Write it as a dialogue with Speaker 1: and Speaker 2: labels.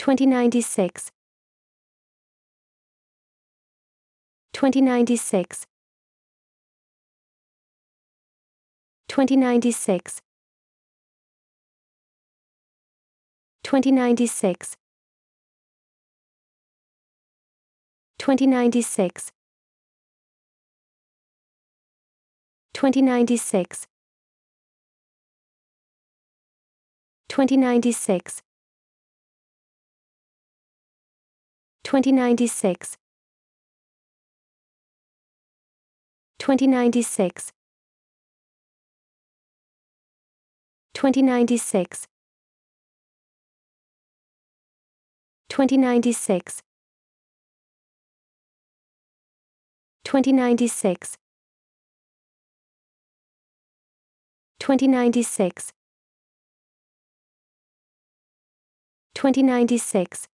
Speaker 1: 2096 2096 2096 2096 2096 2096 2096 2096 2096 2096 2096 2096 2096 2096